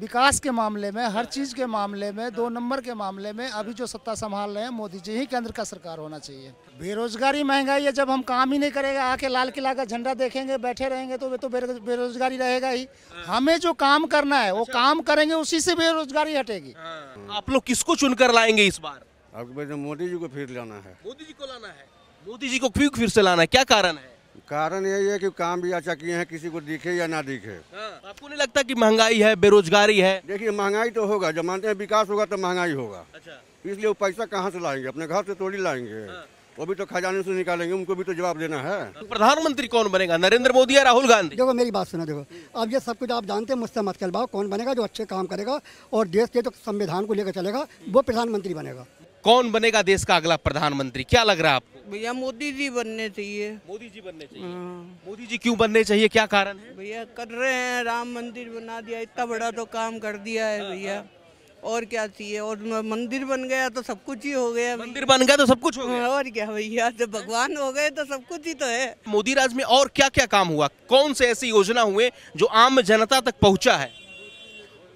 विकास के मामले में हर चीज़ के मामले में दो नंबर के मामले में अभी जो सत्ता संभाल रहे हैं मोदी जी ही केंद्र का सरकार होना चाहिए बेरोजगारी महंगाई है जब हम काम ही नहीं करेंगे आके लाल किला का झंडा देखेंगे बैठे रहेंगे तो वे तो बेरोजगारी रहेगा ही हमें जो काम करना है वो अच्छा। काम करेंगे उसी से बेरोजगारी हटेगी हाँ। आप लोग किसको चुनकर लाएंगे इस बार मोदी जी को फिर लाना है मोदी जी को लाना है मोदी जी को क्यों फिर से लाना है क्या कारण है कारण यही है कि काम भी अच्छा किए हैं किसी को दिखे या ना दिखे हाँ। तो आपको नहीं लगता कि महंगाई है बेरोजगारी है देखिए महंगाई तो होगा जब मानते हैं विकास होगा तो महंगाई होगा अच्छा इसलिए वो पैसा कहाँ से लाएंगे अपने घर से तोड़ी लाएंगे हाँ। वो भी तो खजाने से निकालेंगे उनको भी तो जवाब देना है तो प्रधानमंत्री कौन बनेगा नरेंद्र मोदी या राहुल गांधी देखो मेरी बात सुना देखो अब ये सब कुछ आप जानते हैं मुझसे मत चलवाओ कौन बनेगा जो अच्छे काम करेगा और देश के जो संविधान को लेकर चलेगा वो प्रधानमंत्री बनेगा कौन बनेगा देश का अगला प्रधानमंत्री क्या लग रहा है आपको भैया मोदी जी बनने चाहिए मोदी जी बनने चाहिए हाँ। मोदी जी क्यों बनने चाहिए क्या कारण है भैया कर रहे हैं राम मंदिर बना दिया इतना बड़ा तो काम कर दिया है हाँ, भैया हाँ। और क्या चाहिए और मंदिर बन गया तो सब कुछ ही हो गया मंदिर बन गया तो सब कुछ हो गया और क्या भैया जब तो भगवान हो गए तो सब कुछ ही तो है मोदी राज में और क्या क्या काम हुआ कौन से ऐसी योजना हुए जो आम जनता तक पहुँचा है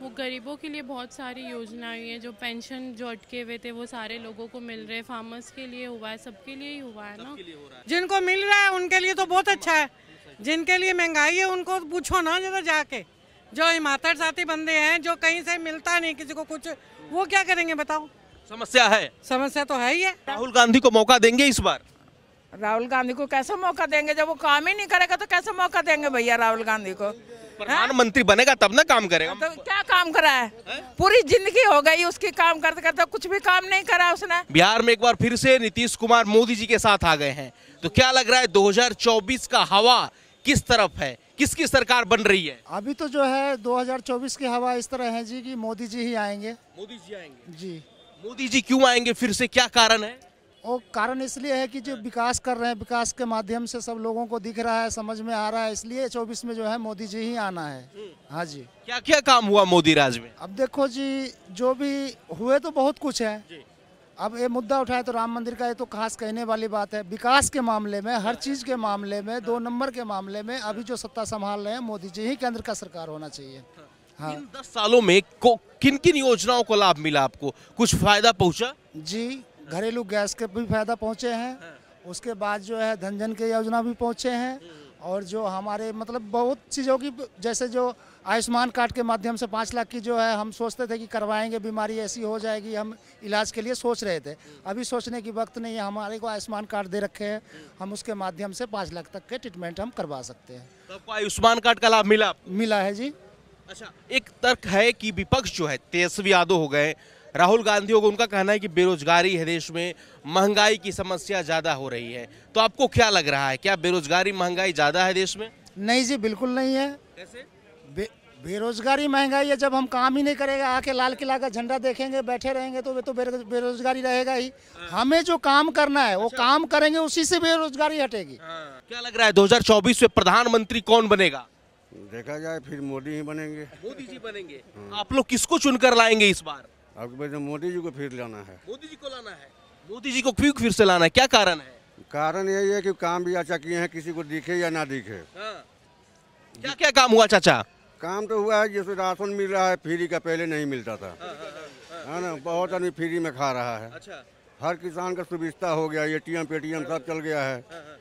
वो गरीबों के लिए बहुत सारी योजनाएं हैं जो पेंशन जो अटके हुए थे वो सारे लोगों को मिल रहे फार्मर्स के लिए हुआ है सबके लिए ही हुआ है ना जिनको मिल रहा है उनके लिए तो बहुत अच्छा है जिनके लिए महंगाई है उनको पूछो ना जरा जाके जो हिमाचल साथी बंदे हैं जो कहीं से मिलता नहीं किसी को कुछ वो क्या करेंगे बताओ समस्या है समस्या तो है ही है राहुल गांधी को मौका देंगे इस बार राहुल गांधी को कैसे मौका देंगे जब वो काम ही नहीं करेगा तो कैसे मौका देंगे भैया राहुल गांधी को प्रधानमंत्री बनेगा तब ना काम करेगा तो क्या काम करा है, है? पूरी जिंदगी हो गई उसकी काम करते करते कुछ भी काम नहीं करा उसने बिहार में एक बार फिर से नीतीश कुमार मोदी जी के साथ आ गए हैं तो क्या लग रहा है 2024 का हवा किस तरफ है किसकी सरकार बन रही है अभी तो जो है 2024 की हवा इस तरह है जी की मोदी जी ही आएंगे मोदी जी आएंगे जी मोदी जी क्यूँ आएंगे फिर से क्या कारण है वो कारण इसलिए है कि जो विकास कर रहे हैं विकास के माध्यम से सब लोगों को दिख रहा है समझ में आ रहा है इसलिए चौबीस में जो है मोदी जी ही आना है हाँ जी क्या क्या काम हुआ मोदी राज में अब देखो जी जो भी हुए तो बहुत कुछ है अब ये मुद्दा उठाए तो राम मंदिर का ये तो खास कहने वाली बात है विकास के मामले में हर चीज के मामले में दो नंबर के मामले में अभी जो सत्ता संभाल रहे हैं मोदी जी ही केंद्र का सरकार होना चाहिए हाँ, हाँ। दस सालों में किन किन योजनाओं को लाभ मिला आपको कुछ फायदा पहुँचा जी घरेलू गैस के भी फायदा पहुँचे हैं हाँ। उसके बाद जो है धनजन के योजना भी पहुँचे हैं हम्म। और जो हमारे मतलब बहुत चीज़ों की जैसे जो आयुष्मान कार्ड के माध्यम से पाँच लाख की जो है हम सोचते थे कि करवाएंगे बीमारी ऐसी हो जाएगी हम इलाज के लिए सोच रहे थे हम्म। अभी सोचने की वक्त नहीं है हमारे को आयुष्मान कार्ड दे रखे हैं हम्म। हम उसके माध्यम से पाँच लाख तक के ट्रीटमेंट हम करवा सकते हैं तो आपको आयुष्मान कार्ड का लाभ मिला मिला है जी अच्छा एक तर्क है कि विपक्ष जो है तेजस्वी यादव हो गए राहुल गांधी को उनका कहना है कि बेरोजगारी है देश में महंगाई की समस्या ज़्यादा हो रही है तो आपको क्या लग रहा है क्या बेरोजगारी महंगाई ज़्यादा है देश में नहीं जी बिल्कुल नहीं है कैसे बे, बेरोजगारी महंगाई है जब हम काम ही नहीं करेगा आके लाल किला का झंडा देखेंगे बैठे रहेंगे तो वे तो बेरोजगारी रहेगा ही हाँ। हमें जो काम करना है वो अच्छा। काम करेंगे उसी से बेरोजगारी हटेगी हाँ। क्या लग रहा है दो में प्रधानमंत्री कौन बनेगा देखा जाए फिर मोदी ही बनेंगे मोदी जी बनेंगे आप लोग किसको चुनकर लाएंगे इस बार अब तो मोदी जी को फिर लाना है मोदी जी को लाना है मोदी जी को क्यों फिर से लाना है क्या कारण है कारण यही है कि काम भी अच्छा किए हैं किसी को दिखे या ना दिखे हाँ। क्या क्या काम हुआ चाचा काम तो हुआ है जैसे राशन मिल रहा है फ्री का पहले नहीं मिलता था है हाँ, हाँ, हाँ, ना बहुत आदमी फ्री में खा रहा है अच्छा। हर किसान का सुविधा हो गया ए टी एम पेटीएम सब चल गया है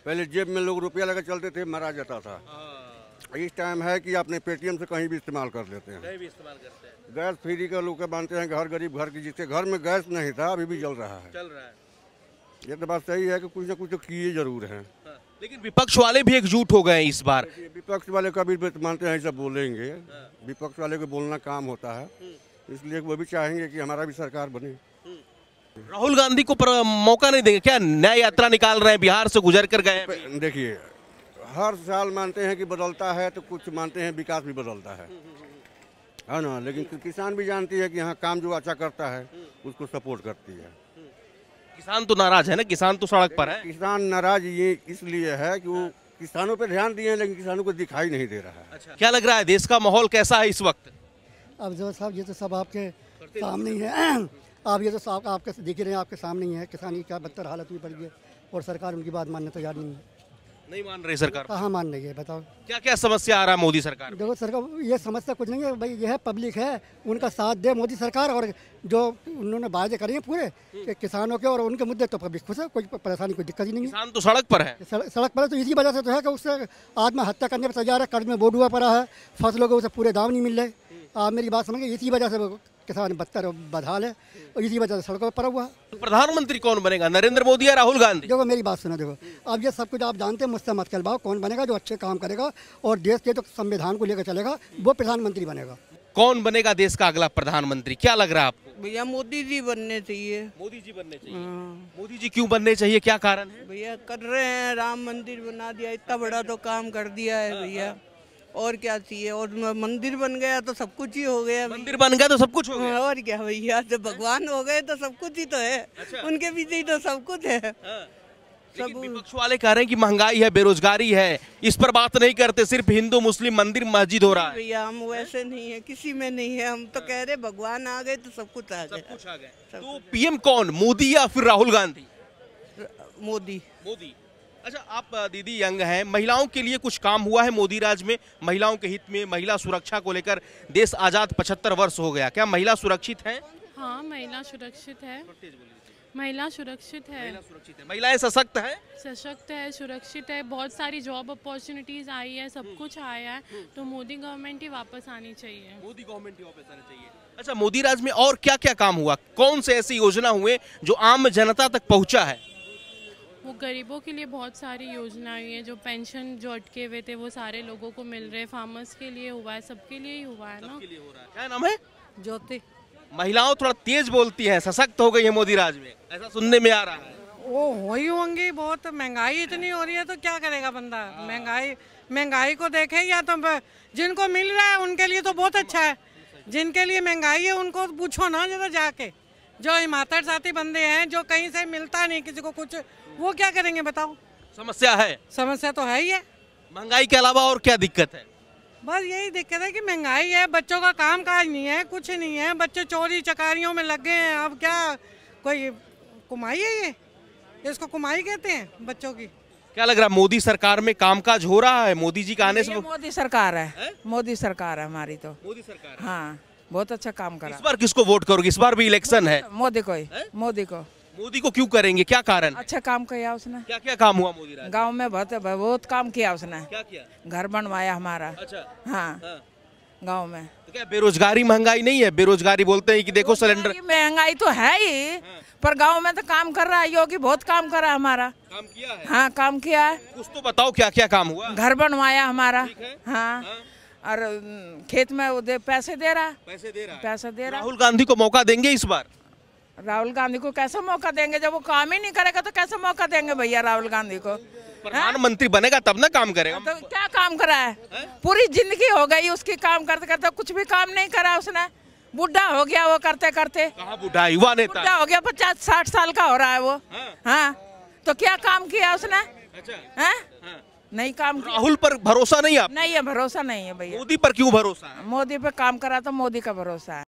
पहले जेब में लोग रुपया लगा चलते थे मरा जाता था इस टाइम है कि आपने पेटीएम से कहीं भी इस्तेमाल कर लेते हैं कहीं भी इस्तेमाल करते हैं गैस फ्री का लोग मानते हैं घर गरीब घर की जिसके घर में गैस नहीं था अभी भी जल रहा है चल रहा है ये तो बात सही है कि कुछ ना कुछ तो किए जरूर हैं हाँ। लेकिन विपक्ष वाले भी एकजुट हो गए इस बार विपक्ष वाले कभी मानते हैं सब बोलेंगे हाँ। विपक्ष वाले को बोलना काम होता है हम्म। इसलिए वो भी चाहेंगे कि हमारा भी सरकार बने हम्म। राहुल गांधी को मौका नहीं देंगे क्या न्याय यात्रा निकाल रहे हैं बिहार से गुजर कर गए देखिए हर साल मानते हैं कि बदलता है तो कुछ मानते हैं विकास भी बदलता है है ना लेकिन किसान भी जानती है कि यहाँ काम जो अच्छा करता है उसको सपोर्ट करती है किसान तो नाराज है ना किसान तो सड़क पर है किसान नाराज ये इसलिए है कि वो किसानों पर ध्यान दिए लेकिन किसानों को दिखाई नहीं दे रहा है अच्छा। क्या लग रहा है देश का माहौल कैसा है इस वक्त अब जो साहब ये तो सब आपके सामने है आप ये तो आपके दिख रहे हैं आपके सामने ही है किसान की क्या बदतर हालत हुई गई है और सरकार उनकी बात मानने तैयार नहीं है नहीं मान रही सरकार कहाँ मान रही है बताओ क्या क्या समस्या आ रहा है मोदी सरकार देखो सरकार ये समस्या कुछ नहीं है भाई यह पब्लिक है उनका साथ दे मोदी सरकार और जो उन्होंने वायदे करे हैं पूरे हम्म। किसानों के और उनके मुद्दे तो पब्लिक खुश है कोई परेशानी कोई दिक्कत ही नहीं किसान तो सड़क पर है सड़क पर है तो इसी वजह से तो है कि उससे आत्महत्या करने पर तैयार है कर्ज में बोर्ड हुआ पड़ा है फसलों को उसे पूरे दाम नहीं मिल रहे हम्म। आप मेरी बात समझिए इसी वजह से किसान बदतर बदहाल है और इसी वजह से सड़कों पर पड़ा हुआ प्रधानमंत्री कौन बनेगा नरेंद्र मोदी या राहुल गांधी देखो मेरी बात सुना देखो अब ये सब कुछ आप जानते हैं मुझसे मत करवाओ कौन बनेगा जो अच्छे काम करेगा और देश के जो संविधान को लेकर चलेगा वो प्रधानमंत्री बनेगा कौन बनेगा देश का अगला प्रधानमंत्री क्या लग रहा है आपको भैया मोदी जी बनने चाहिए मोदी जी बनने चाहिए हाँ। मोदी जी क्यों बनने चाहिए क्या कारण है भैया कर रहे हैं राम मंदिर बना दिया इतना बड़ा तो काम कर दिया है भैया और क्या चाहिए और मंदिर बन गया तो सब कुछ ही हो गया मंदिर बन गया तो सब कुछ हो गया हाँ, और क्या भैया जब हाँ। भगवान हो गए तो सब कुछ ही तो है अच्छा। उनके पीछे ही तो सब कुछ है हाँ। सब विपक्ष वाले कह रहे हैं कि महंगाई है बेरोजगारी है इस पर बात नहीं करते सिर्फ हिंदू मुस्लिम मंदिर मस्जिद हो रहा है भैया हम वैसे नहीं है किसी में नहीं है हम तो कह रहे भगवान आ गए तो सब कुछ आ गया तो पीएम कौन मोदी या फिर राहुल गांधी मोदी मोदी अच्छा आप दीदी यंग हैं महिलाओं के लिए कुछ काम हुआ है मोदी राज में महिलाओं के हित में महिला सुरक्षा को लेकर देश आज़ाद पचहत्तर वर्ष हो गया क्या महिला सुरक्षित हैं हाँ महिला सुरक्षित है महिला सुरक्षित है महिला महिलाएं सशक्त है सशक्त है सुरक्षित है बहुत सारी जॉब अपॉर्चुनिटीज आई है सब हम्म। कुछ आया है हम्म। तो मोदी गवर्नमेंट ही वापस आनी चाहिए मोदी गवर्नमेंट ही वापस आनी चाहिए अच्छा मोदी राज में और क्या क्या काम हुआ कौन से ऐसी योजना हुए जो आम जनता तक पहुँचा है वो गरीबों के लिए बहुत सारी योजनाएं हैं जो पेंशन जो अटके हुए थे वो सारे लोगों को मिल रहे फार्मर्स के लिए हुआ है सबके लिए ही हुआ है ना हो रहा है क्या नाम है ज्योति महिलाओं थोड़ा तेज बोलती हैं सशक्त हो गई है मोदी राज में ऐसा सुनने में आ रहा है वो हो ही होंगी बहुत महंगाई इतनी हो रही है तो क्या करेगा बंदा हाँ। महंगाई महंगाई को देखे या तो जिनको मिल रहा है उनके लिए तो बहुत अच्छा है जिनके लिए महंगाई है उनको पूछो ना जरा जाके जो हिमाचल साथी बंदे हैं जो कहीं से मिलता नहीं किसी को कुछ वो क्या करेंगे बताओ समस्या है समस्या तो है ही है महंगाई के अलावा और क्या दिक्कत है बस यही दिक्कत है कि महंगाई है बच्चों का काम काज नहीं है कुछ नहीं है बच्चे चोरी चकारियों में लग गए हैं अब क्या कोई कुमाई है ये इसको कुमाई कहते हैं बच्चों की क्या लग रहा है मोदी सरकार में कामकाज हो रहा है मोदी जी का आने से मोदी सरकार है, है? मोदी सरकार है हमारी तो मोदी सरकार हाँ बहुत अच्छा काम करा इस बार किसको वोट करोगे इस बार भी इलेक्शन है मोदी को मोदी को मोदी को क्यों करेंगे क्या कारण अच्छा काम किया उसने क्या क्या काम हुआ मोदी गांव में बहुत बहुत काम किया उसने क्या किया घर बनवाया हमारा अच्छा हाँ, हाँ। गांव में तो क्या बेरोजगारी महंगाई नहीं है बेरोजगारी बोलते हैं कि देखो सिलेंडर महंगाई तो है ही हाँ। पर गांव में तो काम कर रहा है योगी बहुत काम कर रहा है हमारा काम किया है हाँ काम किया है कुछ तो बताओ क्या क्या काम हुआ घर बनवाया हमारा हाँ, हाँ। और खेत में वो दे, पैसे दे रहा पैसे दे रहा पैसे दे रहा राहुल गांधी को मौका देंगे इस बार राहुल गांधी को कैसे मौका देंगे जब वो काम ही नहीं करेगा तो कैसे मौका देंगे भैया राहुल गांधी को प्रधानमंत्री बनेगा तब ना काम करेगा तो क्या काम करा है, पूरी जिंदगी हो गई उसकी काम करते करते कुछ भी काम नहीं करा उसने बुढ़ा हो गया वो करते करते बुढ़ा युवा नेता बुढ़ा हो गया पचास साठ साल का हो रहा है वो हाँ, हाँ। तो क्या काम किया उसने अच्छा? हाँ? हाँ। नहीं काम राहुल पर भरोसा नहीं आप नहीं है भरोसा नहीं है भैया मोदी पर क्यों भरोसा है मोदी पर काम करा तो मोदी का भरोसा है